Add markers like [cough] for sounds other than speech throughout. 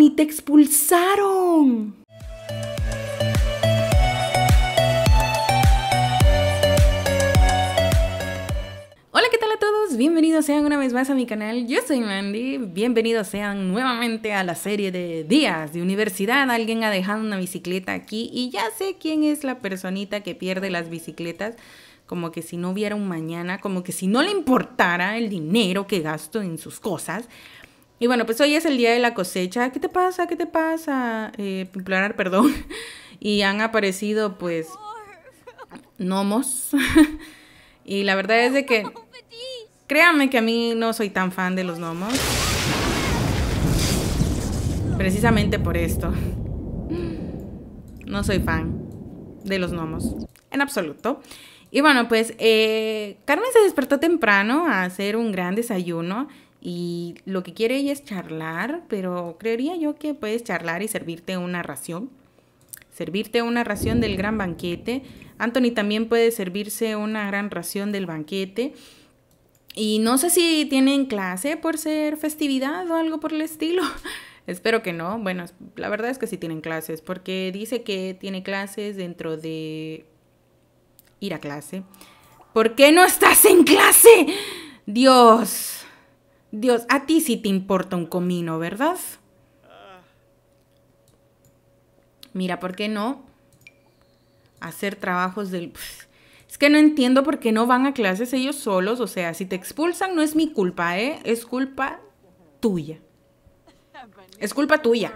y te expulsaron. Hola, ¿qué tal a todos? Bienvenidos sean una vez más a mi canal. Yo soy Mandy. Bienvenidos sean nuevamente a la serie de días de universidad. Alguien ha dejado una bicicleta aquí y ya sé quién es la personita que pierde las bicicletas. Como que si no hubiera un mañana, como que si no le importara el dinero que gasto en sus cosas. Y bueno, pues hoy es el día de la cosecha. ¿Qué te pasa? ¿Qué te pasa? Eh, perdón. [laughs] Y han aparecido, pues, gnomos. [laughs] y la verdad es de que, créanme que a mí no soy tan fan de los gnomos. Precisamente por esto. No soy fan de los gnomos. En absoluto. Y bueno, pues eh, Carmen se despertó temprano a hacer un gran desayuno y lo que quiere ella es charlar, pero creería yo que puedes charlar y servirte una ración. Servirte una ración del gran banquete. Anthony también puede servirse una gran ración del banquete. Y no sé si tienen clase por ser festividad o algo por el estilo. [laughs] Espero que no. Bueno, la verdad es que sí tienen clases, porque dice que tiene clases dentro de ir a clase. ¿Por qué no estás en clase? Dios. Dios, a ti sí te importa un comino, ¿verdad? Mira, ¿por qué no hacer trabajos del... Es que no entiendo por qué no van a clases ellos solos. O sea, si te expulsan no es mi culpa, ¿eh? Es culpa tuya. Es culpa tuya.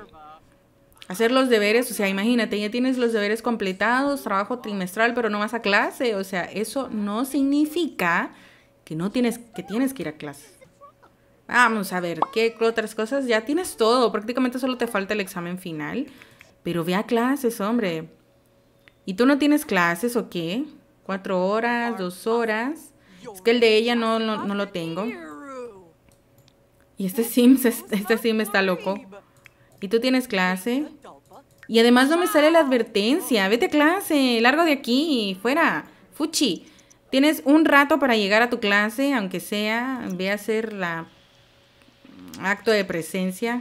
Hacer los deberes, o sea, imagínate, ya tienes los deberes completados, trabajo trimestral, pero no vas a clase. O sea, eso no significa que no tienes, que tienes que ir a clase. Vamos a ver, ¿qué otras cosas? Ya tienes todo, prácticamente solo te falta el examen final. Pero ve a clases, hombre. ¿Y tú no tienes clases o qué? ¿Cuatro horas? ¿Dos horas? Es que el de ella no, lo tengo. Y este sim, este sim está loco. ¿Y tú tienes clase? Y además no me sale la advertencia. Vete a clase, largo de aquí, fuera. Fuchi, tienes un rato para llegar a tu clase, aunque sea, ve a hacer la acto de presencia.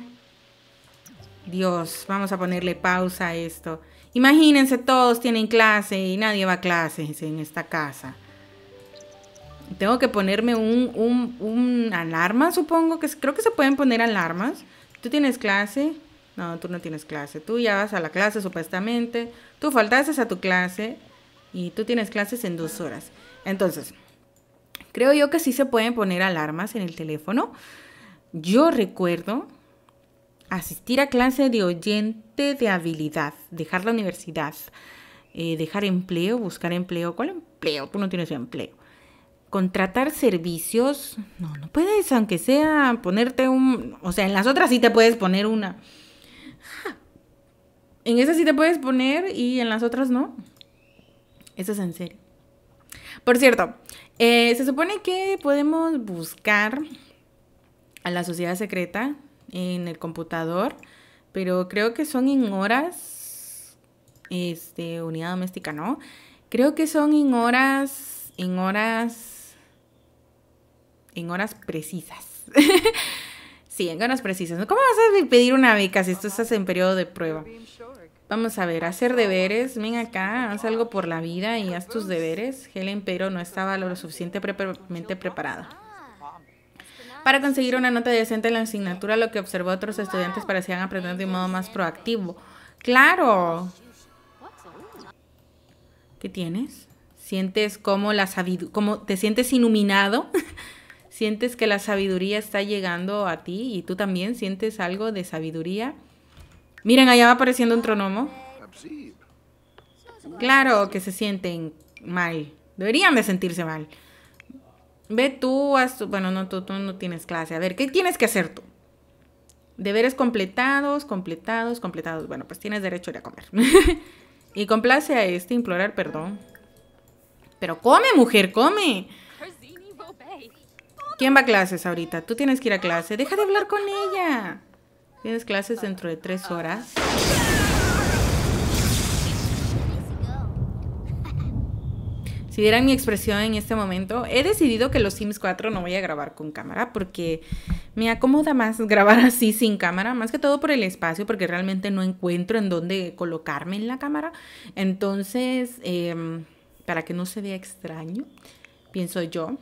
Dios, vamos a ponerle pausa a esto. Imagínense, todos tienen clase y nadie va a clases en esta casa. Tengo que ponerme un, un alarma, supongo que creo que se pueden poner alarmas. ¿Tú tienes clase? No, tú no tienes clase. Tú ya vas a la clase supuestamente. Tú faltaste a tu clase y tú tienes clases en dos horas. Entonces, creo yo que sí se pueden poner alarmas en el teléfono yo recuerdo asistir a clase de oyente de habilidad, dejar la universidad, eh, dejar empleo, buscar empleo. ¿Cuál empleo? Tú no tienes empleo. Contratar servicios. No, no puedes, aunque sea ponerte un... O sea, en las otras sí te puedes poner una... En esas sí te puedes poner y en las otras no. Eso es en serio. Por cierto, eh, se supone que podemos buscar a la sociedad secreta en el computador, pero creo que son en horas, este, unidad doméstica, ¿no? Creo que son en horas, en horas, en horas precisas. [laughs] sí, en horas precisas. ¿Cómo vas a pedir una beca si esto estás en periodo de prueba? Vamos a ver, hacer deberes. Ven acá, haz algo por la vida y haz tus deberes. Helen, pero no estaba lo suficientemente preparada para conseguir una nota decente en la asignatura, lo que observó otros estudiantes parecían aprender de un modo más proactivo. Claro. ¿Qué tienes? Sientes como la como te sientes iluminado, [laughs] sientes que la sabiduría está llegando a ti y tú también sientes algo de sabiduría. Miren, allá va apareciendo un tronomo. Claro que se sienten mal. Deberían de sentirse mal. Ve tú, haz bueno, no, tú, no tienes clase. A ver, ¿qué tienes que hacer tú? Deberes completados, completados, completados. Bueno, pues tienes derecho a comer. [laughs] y complace a este implorar perdón. Pero come, mujer, come. ¿Quién va a clases ahorita? Tú tienes que ir a clase. Deja de hablar con ella. Tienes clases dentro de tres horas. si vieran mi expresión en este momento, he decidido que los Sims 4 no voy a grabar con cámara porque me acomoda más [laughs] grabar así sin cámara, más que todo por el espacio, porque realmente no encuentro en dónde colocarme en la cámara. Entonces, em, para que no se vea extraño, pienso yo.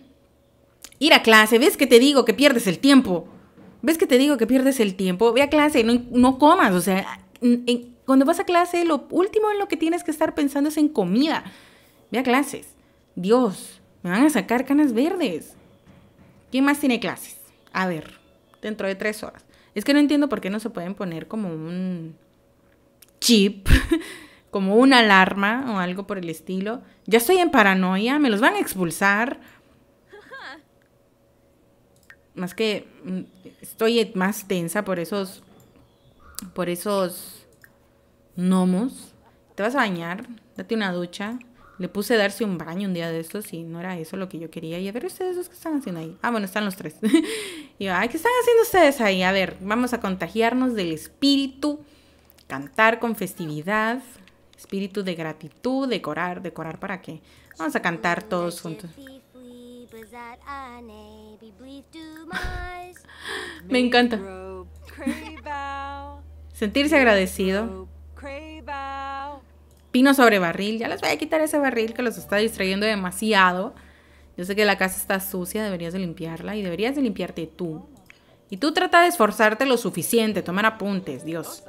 Ir a clase, ¿ves que te digo que pierdes el tiempo? ¿Ves que te digo que pierdes el tiempo? Ve a clase, no, no comas, o sea, cuando vas a clase, lo último en lo que tienes que estar pensando es en comida. Ve a clases. Dios, me van a sacar canas verdes. ¿Quién más tiene clases? A ver, dentro de tres horas. Es que no entiendo por qué no se pueden poner como un chip, [laughs] como una alarma o algo por el estilo. Ya estoy en paranoia, me los van a expulsar. Más que mm, estoy más tensa por esos por esos gnomos. Te vas a bañar, date una ducha, le puse a darse un baño un día de estos y no era eso lo que yo quería. Y a ver, ¿ustedes dos que están haciendo ahí? Ah, bueno, están los tres. [laughs] y yo, ay, ¿qué están haciendo ustedes ahí? A ver, vamos a contagiarnos del espíritu, cantar con festividad, espíritu de gratitud, decorar, decorar para qué. Vamos a cantar todos juntos. [laughs] Me encanta. Sentirse agradecido pino sobre barril. Ya les voy a quitar ese barril que los está distrayendo demasiado. Yo sé que la casa está sucia, deberías de limpiarla y deberías de limpiarte tú. Y tú trata de esforzarte lo suficiente, tomar apuntes, Dios.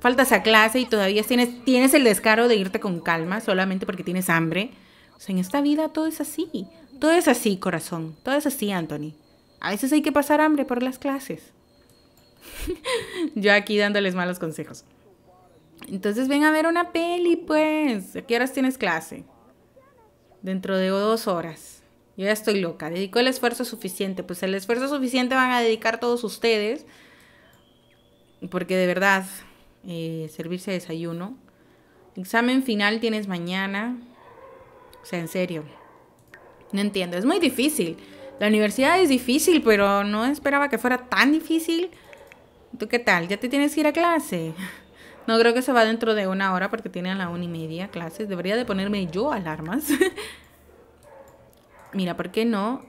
Faltas a clase y todavía tienes, tienes el descaro de irte con calma solamente porque tienes hambre. O sea, en esta vida todo es así. Todo es así, corazón. Todo es así, Anthony. A veces hay que pasar hambre por las clases. [laughs] Yo aquí dándoles malos consejos. Entonces ven a ver una peli, pues. ¿A qué horas tienes clase? Dentro de dos horas. Yo ya estoy loca. Dedico el esfuerzo suficiente. Pues el esfuerzo suficiente van a dedicar todos ustedes. Porque de verdad, eh, servirse desayuno. Examen final tienes mañana. O sea, en serio. No entiendo. Es muy difícil. La universidad es difícil, pero no esperaba que fuera tan difícil. ¿Tú qué tal? ¿Ya te tienes que ir a clase? No creo que se va dentro de una hora porque tiene a la una y media clases. Debería de ponerme yo alarmas. [laughs] Mira, ¿por qué no?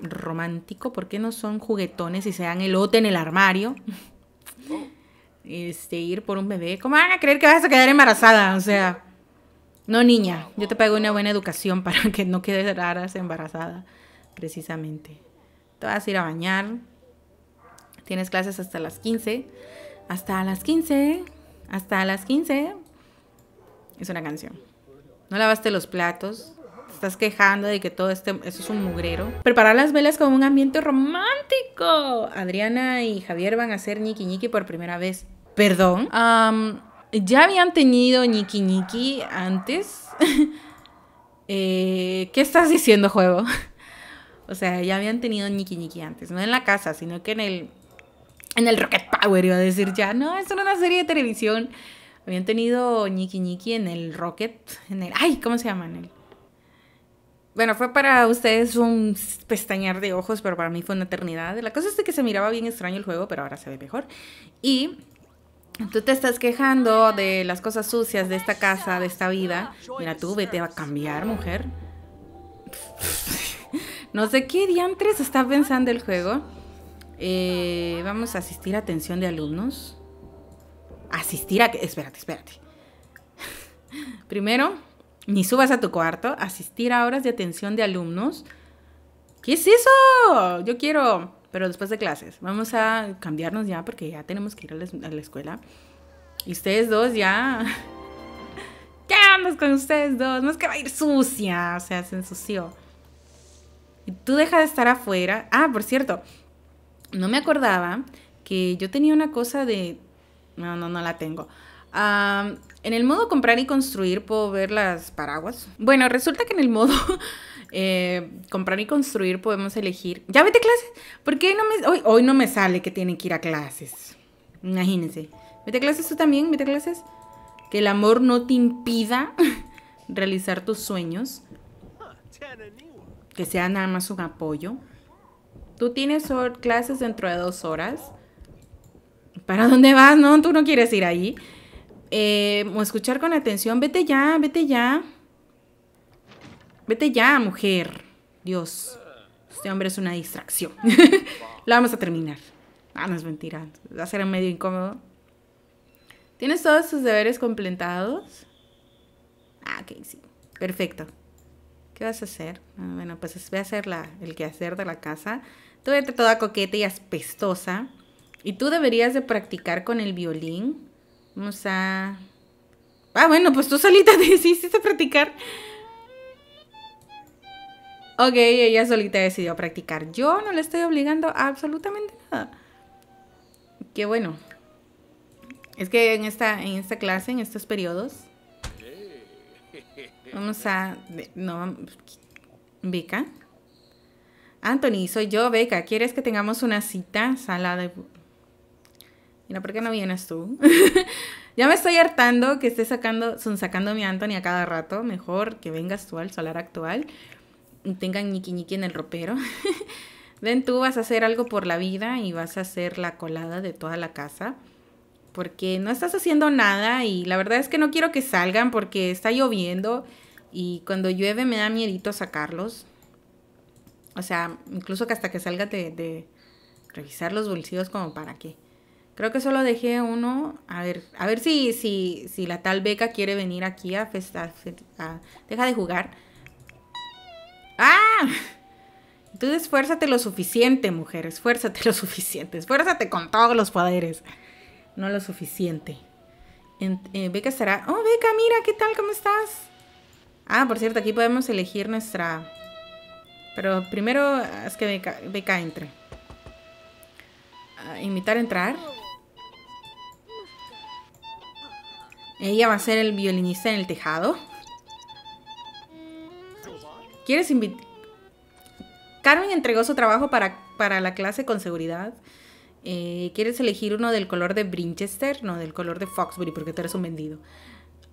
Romántico, ¿por qué no son juguetones y se dan elote en el armario? Oh. Este, ir por un bebé. ¿Cómo van a creer que vas a quedar embarazada? O sea, no, niña, yo te pago una buena educación para que no quedes raras embarazada, precisamente. Te vas a ir a bañar. Tienes clases hasta las 15. Hasta las 15. Hasta las 15 ¿eh? es una canción. No lavaste los platos, te estás quejando de que todo este, eso es un mugrero. Preparar las velas con un ambiente romántico. Adriana y Javier van a hacer ñiqui por primera vez. Perdón. ya habían tenido ñiqui antes. [laughs] Eh, ¿Qué estás diciendo, juego? [laughs] o sea, ya habían tenido ñiqui niqui antes. No en la casa, sino que en el en el Rocket Power iba a decir ya, no, eso es una serie de televisión. Habían tenido Nikki Niki en el Rocket, en el, ay, ¿cómo se llama? En el, bueno, fue para ustedes un pestañear de ojos, pero para mí fue una eternidad. La cosa es que se miraba bien extraño el juego, pero ahora se ve mejor. Y tú te estás quejando de las cosas sucias de esta casa, de esta vida. Mira tú, vete a cambiar, mujer. [laughs] no sé qué diantres está pensando el juego. Eh, vamos a asistir a atención de alumnos. Asistir a... Espérate, espérate. [laughs] Primero, ni subas a tu cuarto. Asistir a horas de atención de alumnos. ¿Qué es eso? Yo quiero... Pero después de clases. Vamos a cambiarnos ya porque ya tenemos que ir a la escuela. Y ustedes dos ya... [laughs] ¿Qué andas con ustedes dos? No es que va a ir sucia. O sea, se ensució. Y tú deja de estar afuera. Ah, por cierto no me acordaba que yo tenía una cosa de... No, no, no la tengo. en el modo comprar y construir puedo ver las paraguas. Bueno, resulta que en el modo [laughs] eh, comprar y construir podemos elegir... Ya vete clases. ¿Por qué no me... Hoy, hoy no me sale que tienen que ir a clases. Imagínense. Vete clases tú también, vete clases. Que el amor no te impida [laughs] realizar tus sueños. Ah, que sea nada más un apoyo. Tú tienes clases dentro de dos horas. ¿Para dónde vas? No, tú no quieres ir allí. Eh, o escuchar con atención. Vete ya, vete ya. Vete ya, mujer. Dios. Este hombre es una distracción. [laughs] Lo vamos a terminar. Ah, no es mentira. Va a ser medio incómodo. ¿Tienes todos tus deberes completados? Ah, ok, sí. Perfecto. ¿Qué vas a hacer? Ah, bueno, pues voy a hacer la, el quehacer de la casa. Tú toda coqueta y aspestosa. Y tú deberías de practicar con el violín. Vamos a... Ah, bueno, pues tú solita [laughs] decidiste practicar. Ok, ella solita decidió practicar. Yo no le estoy obligando absolutamente nada. Qué bueno. Es que en esta, en esta clase, en estos periodos... [laughs] Vamos a... No, Vika... Anthony, soy yo, Beca. ¿Quieres que tengamos una cita? Sala de... Mira, ¿por qué no vienes tú? [laughs] ya me estoy hartando que estés sacando, son sacando mi Anthony a cada rato. Mejor que vengas tú al solar actual. Y tengan ñiqui ñiqui en el ropero. [laughs] Ven, tú vas a hacer algo por la vida y vas a hacer la colada de toda la casa. Porque no estás haciendo nada y la verdad es que no quiero que salgan porque está lloviendo y cuando llueve me da miedito sacarlos. O sea, incluso que hasta que salga de, revisar los bolsillos como para qué. Creo que solo dejé uno. A ver, a ver si, si, si la tal beca quiere venir aquí a festar. deja de jugar. ¡Ah! entonces esfuérzate lo suficiente, mujer. Esfuérzate lo suficiente. Esfuérzate con todos los poderes. No lo suficiente. Eh, beca estará. Oh, Beca, mira, ¿qué tal? ¿Cómo estás? Ah, por cierto, aquí podemos elegir nuestra pero primero es que Beca, entre. Ah, invitar a entrar. Ella va a ser el violinista en el tejado. ¿Quieres invitar? Carmen entregó su trabajo para, la clase con seguridad. Eh, ¿Quieres elegir uno del color de Brinchester? No, del color de Foxbury, porque tú eres un vendido.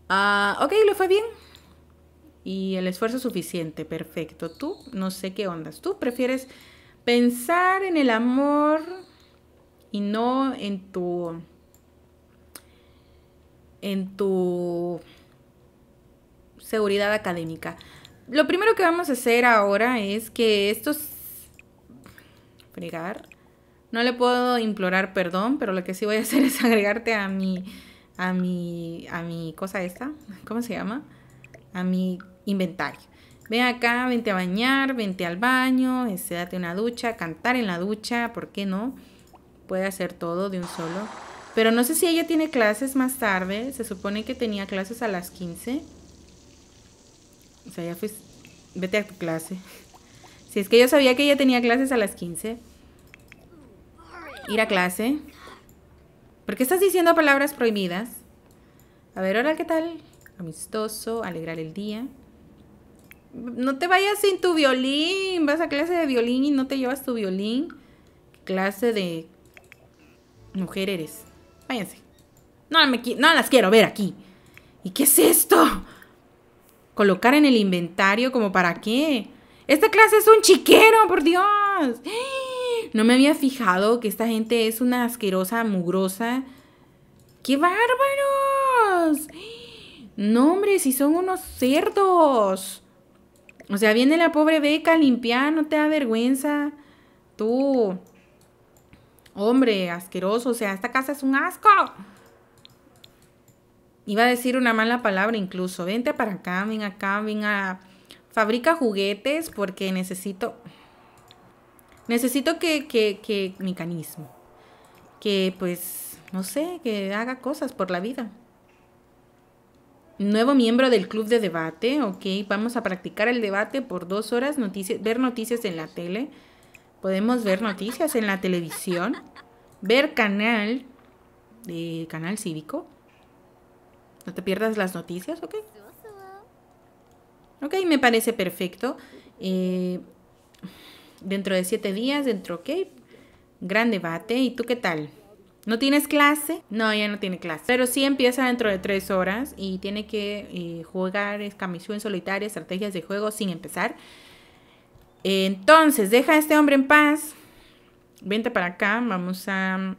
Ah, ok, le fue bien y el esfuerzo suficiente, perfecto. Tú, no sé qué ondas. Tú prefieres pensar en el amor y no en tu en tu seguridad académica. Lo primero que vamos a hacer ahora es que estos fregar. No le puedo implorar perdón, pero lo que sí voy a hacer [laughs] es agregarte a mi a mi a mi cosa esta, ¿cómo se llama? A mi inventario. ve acá, vente a bañar, vente al baño, sé este, date una ducha, cantar en la ducha, ¿por qué no? Puede hacer todo de un solo. Pero no sé si ella tiene clases más tarde. Se supone que tenía clases a las 15. O sea, ya fuiste. Vete a tu clase. Si es que yo sabía que ella tenía clases a las 15. Ir a clase. ¿Por qué estás diciendo palabras prohibidas? A ver, ahora qué tal. Amistoso, alegrar el día no te vayas sin tu violín. Vas a clase de violín y no te llevas tu violín. Clase de mujer eres. Váyanse. No, me no las quiero ver aquí. ¿Y qué es esto? Colocar en el inventario como para qué. Esta clase es un chiquero, por Dios. No me había fijado que esta gente es una asquerosa, mugrosa. ¡Qué bárbaros! No, hombre, si son unos cerdos. O sea, viene la pobre beca a limpiar, no te da vergüenza. Tú. Hombre, asqueroso. O sea, esta casa es un asco. Iba a decir una mala palabra incluso. Vente para acá, ven acá, ven a... Fabrica juguetes porque necesito... Necesito que, que, que... Mecanismo. Que pues, no sé, que haga cosas por la vida nuevo miembro del club de debate, ok, vamos a practicar el debate por dos horas, ver noticias en la tele, podemos ver noticias en la televisión, ver canal, canal cívico, no te pierdas las noticias, ok. Ok, me parece perfecto. Eh, dentro de siete días, dentro, ok, gran debate, ¿y tú qué tal? ¿No tienes clase? No, ya no tiene clase. Pero sí empieza dentro de tres horas y tiene que eh, jugar jugar en solitaria, estrategias de juego sin empezar. Entonces, deja a este hombre en paz. Vente para acá, vamos a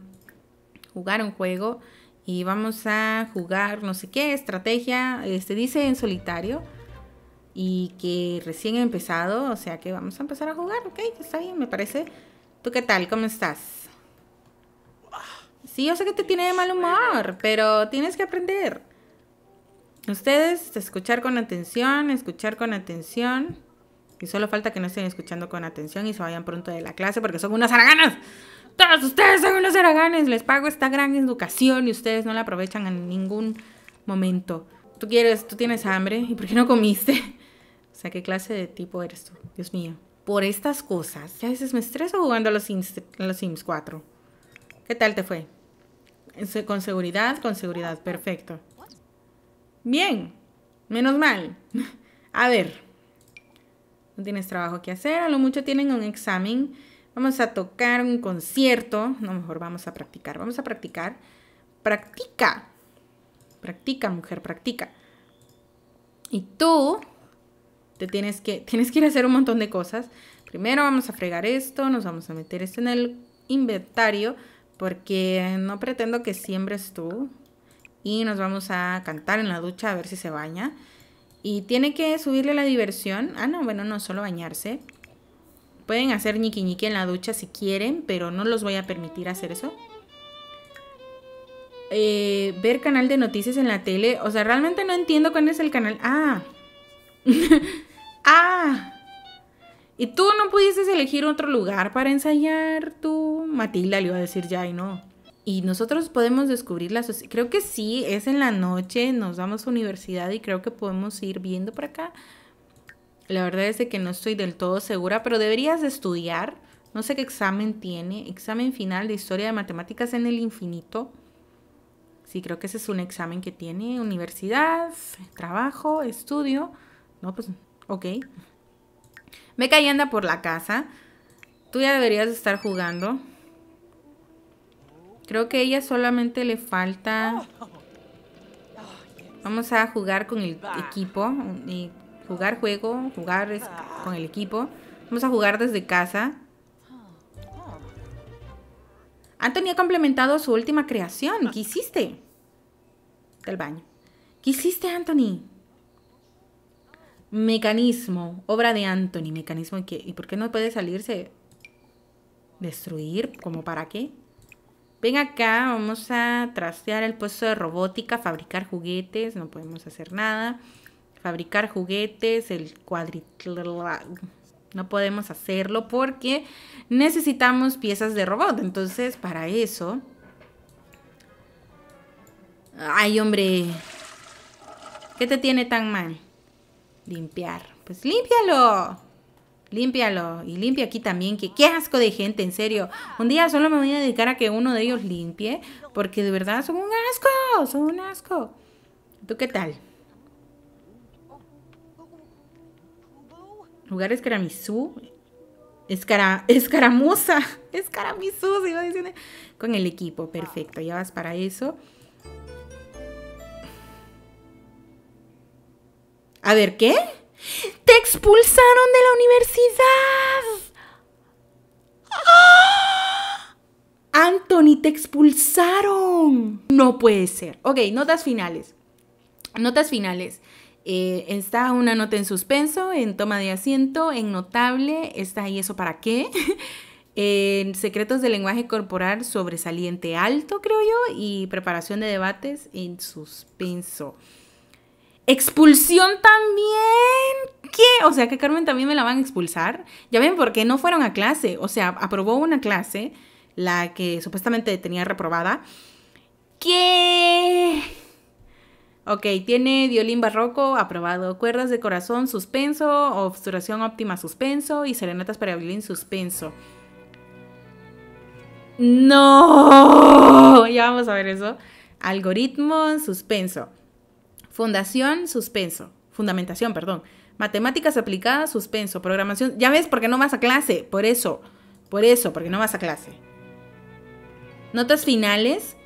jugar un juego y vamos a jugar no sé qué estrategia, este dice en solitario y que recién he empezado, o sea que vamos a empezar a jugar, ok, está bien, me parece. ¿Tú qué tal? ¿Cómo estás? Sí, yo sé que te tiene de mal pues, humor, pero tienes que aprender. Ustedes, escuchar con atención, escuchar con atención. Y solo falta que no estén escuchando con atención y se vayan pronto de la clase porque son unas haraganas. Todos ustedes son unos haraganes. Les pago esta gran educación y ustedes no la aprovechan en ningún momento. Tú quieres, tú tienes hambre y ¿por qué no comiste? [laughs] O sea, ¿qué clase de tipo eres tú? Dios mío. Por estas cosas, ya a veces me estreso jugando a los Sims, a los Sims 4. ¿Qué tal te fue? Con seguridad, con seguridad. Perfecto. Bien. Menos mal. [laughs] A ver. No tienes trabajo que hacer. A lo mucho tienen un examen. Vamos a tocar un concierto. No, mejor vamos a practicar. Vamos a practicar. Practica. Practica, mujer, practica. Y tú te tienes que, tienes que ir a hacer un montón de cosas. Primero vamos a fregar esto, nos vamos a meter esto en el inventario porque no pretendo que siembres tú y nos vamos a cantar en la ducha a ver si se baña. Y tiene que subirle la diversión. Ah, no, bueno, no solo bañarse. Pueden hacer ñiqui ñiqui en la ducha si quieren, pero no los voy a permitir hacer eso. Eh, ver canal de noticias en la tele. O sea, realmente no entiendo cuál es el canal. Ah. [laughs] ah. ¿Y tú no pudieses elegir otro lugar para ensayar? Tú, Matilda le iba a decir ya y no. Y nosotros podemos descubrir la sociedad. Creo que sí, es en la noche, nos vamos a universidad y creo que podemos ir viendo por acá. La verdad es que no estoy del todo segura, pero deberías de estudiar. No sé qué examen tiene. Examen final de historia de matemáticas en el infinito. Sí, creo que ese es un examen que tiene universidad, trabajo, estudio. No, pues, ok. Meca anda por la casa. Tú ya deberías estar jugando. Creo que a ella solamente le falta... Vamos a jugar con el equipo. Y jugar juego, jugar con el equipo. Vamos a jugar desde casa. Anthony ha complementado su última creación. ¿Qué hiciste? Del baño. ¿Qué hiciste, Anthony? Mecanismo, obra de Anthony, mecanismo que... ¿Y por qué no puede salirse? ¿Destruir? ¿Como para qué? Ven acá, vamos a trastear el puesto de robótica, fabricar juguetes, no podemos hacer nada. Fabricar juguetes, el cuadrito No podemos hacerlo porque necesitamos piezas de robot. Entonces, para eso... Ay, hombre. ¿Qué te tiene tan mal? Limpiar. Pues límpialo. Límpialo. Y limpia aquí también. Que, qué asco de gente, en serio. Un día solo me voy a dedicar a que uno de ellos limpie. Porque de verdad son un asco. Son un asco. ¿Tú qué tal? Lugares escaramizú? Escara, escaramuza. [laughs] Escaramizú, se iba diciendo. Con el equipo. Perfecto. Ya vas para eso. A ver, ¿qué? ¡Te expulsaron de la universidad! ¡Ah! Anthony, te expulsaron. No puede ser. Ok, notas finales. Notas finales. Eh, está una nota en suspenso, en toma de asiento, en notable. Está ahí eso para qué. [laughs] en secretos del lenguaje corporal sobresaliente alto, creo yo, y preparación de debates en suspenso. Expulsión también. ¿Qué? O sea, que Carmen también me la van a expulsar. Ya ven, porque no fueron a clase. O sea, aprobó una clase, la que supuestamente tenía reprobada. ¿Qué? Ok, tiene violín barroco, aprobado. Cuerdas de corazón, suspenso. Obsturación óptima, suspenso. Y serenatas para violín, suspenso. No, [laughs] ya vamos a ver eso. Algoritmo, suspenso. Fundación, suspenso. Fundamentación, perdón. Matemáticas aplicadas, suspenso. Programación. Ya ves, porque no vas a clase. Por eso. Por eso, porque no vas a clase. Notas finales.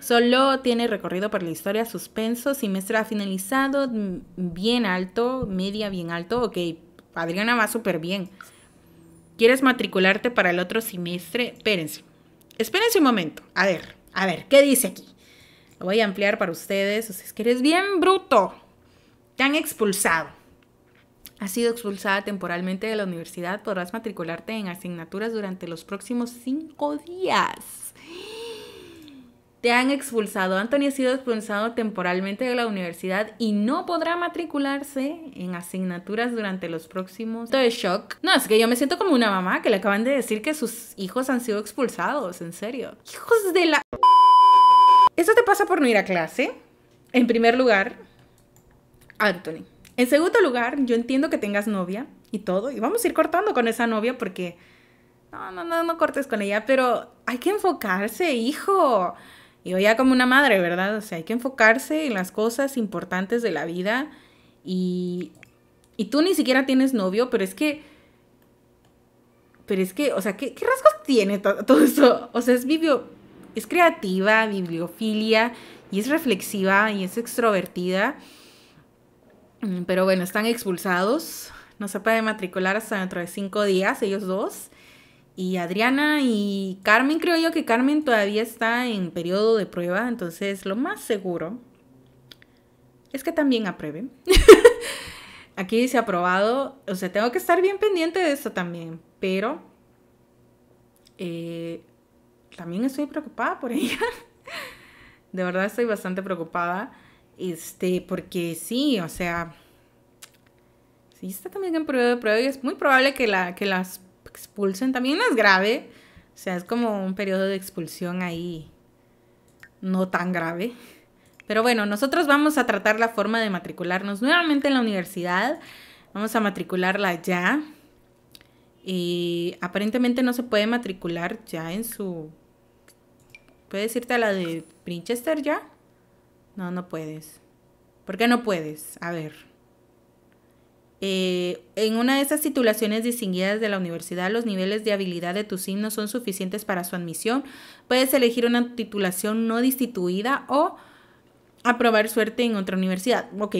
Solo tiene recorrido por la historia, suspenso, semestre ha finalizado, bien alto, media bien alto. Ok, Adriana va súper bien. ¿Quieres matricularte para el otro semestre? Espérense. Espérense un momento. A ver, a ver, ¿qué dice aquí? Lo voy a ampliar para ustedes. O sea, es que eres bien bruto. Te han expulsado. Has sido expulsada temporalmente de la universidad. Podrás matricularte en asignaturas durante los próximos cinco días. Te han expulsado. Anthony ha sido expulsado temporalmente de la universidad y no podrá matricularse en asignaturas durante los próximos. Estoy shock. No, es que yo me siento como una mamá que le acaban de decir que sus hijos han sido expulsados, en serio. Hijos de la... Eso te pasa por no ir a clase, en primer lugar, Anthony. En segundo lugar, yo entiendo que tengas novia y todo, y vamos a ir cortando con esa novia porque... No, no, no, no cortes con ella, pero hay que enfocarse, hijo. Y ya como una madre, ¿verdad? O sea, hay que enfocarse en las cosas importantes de la vida y... Y tú ni siquiera tienes novio, pero es que... Pero es que, o sea, ¿qué, rasgos tiene todo, todo eso? O sea, es vivio es creativa, bibliofilia y es reflexiva y es extrovertida. Mm, pero bueno, están expulsados. No se puede matricular hasta dentro de cinco días, ellos dos. Y Adriana y Carmen, creo yo que Carmen todavía está en periodo de prueba, entonces lo más seguro es que también aprueben. [laughs] Aquí dice aprobado, o sea, tengo que estar bien pendiente de eso también, pero eh, también estoy preocupada por [laughs] ella. De verdad estoy bastante preocupada. Este, porque sí, o sea, sí está también en periodo de prueba y es muy probable que la, que las expulsen. También es grave. O sea, es como un periodo de expulsión ahí no tan grave. Pero bueno, nosotros vamos a tratar la forma de matricularnos nuevamente en la universidad. Vamos a matricularla ya. Y eh, aparentemente no se puede matricular ya en su ¿Puedes irte a la de Winchester ya? No, no puedes. ¿Por qué no puedes? A ver. Eh, en una de esas titulaciones distinguidas de la universidad, los niveles de habilidad de tu no son suficientes para su admisión. Puedes elegir una titulación no destituida o aprobar suerte en otra universidad. Ok.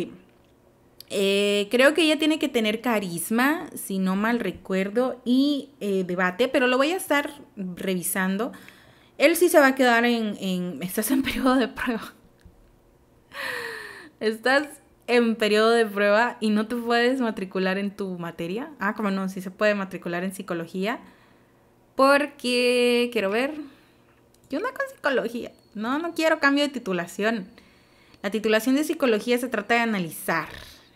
Eh, creo que ella tiene que tener carisma, si no mal recuerdo, y eh, debate, pero lo voy a estar revisando. Él sí se va a quedar en, Estás en periodo de prueba. Estás en periodo de prueba y no te puedes matricular en tu materia. Ah, como no, sí se puede matricular en psicología. Porque, quiero ver, yo no con psicología. No, no quiero cambio de titulación. La titulación de psicología se trata de analizar.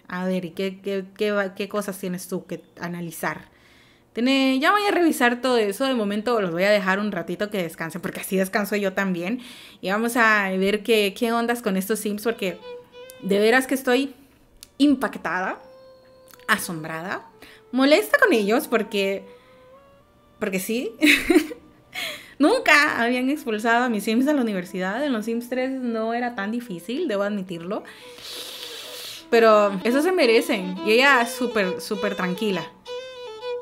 A ver, ¿y qué, qué cosas tienes tú que analizar? ya voy a revisar todo eso. De momento los voy a dejar un ratito que descansen, porque así descanso yo también. Y vamos a ver qué, qué ondas con estos Sims, porque de veras que estoy impactada, asombrada, molesta con ellos, porque. Porque sí. [laughs] Nunca habían expulsado a mis Sims A la universidad. En los Sims 3 no era tan difícil, debo admitirlo. Pero eso se merecen. Y ella súper, súper tranquila.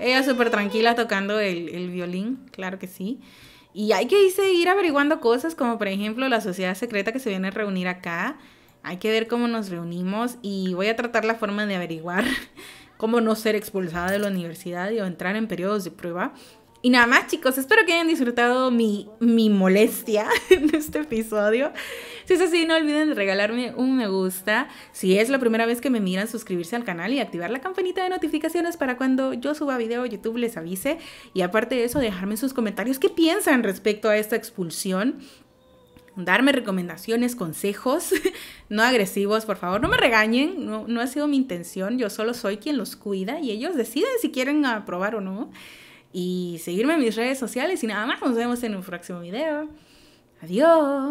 Ella súper tranquila tocando el, violín, claro que sí. Y hay que seguir averiguando cosas como por ejemplo la sociedad secreta que se viene a reunir acá. Hay que ver cómo nos reunimos y voy a tratar la forma de averiguar [laughs] cómo no ser expulsada de la universidad y o entrar en periodos de prueba y nada más, chicos, espero que hayan disfrutado mi, molestia [laughs] en este episodio. Si es así, no olviden regalarme un me gusta. Si es la primera vez que me miran, suscribirse al canal y activar la campanita de notificaciones para cuando yo suba video, YouTube les avise. Y aparte de eso, dejarme en sus comentarios qué piensan respecto a esta expulsión darme recomendaciones, consejos, [laughs] no agresivos, por favor, no me regañen, no, ha sido mi intención, yo solo soy quien los cuida y ellos deciden si quieren aprobar o no y seguirme en mis redes sociales y nada más. Nos vemos en un próximo video. Adiós.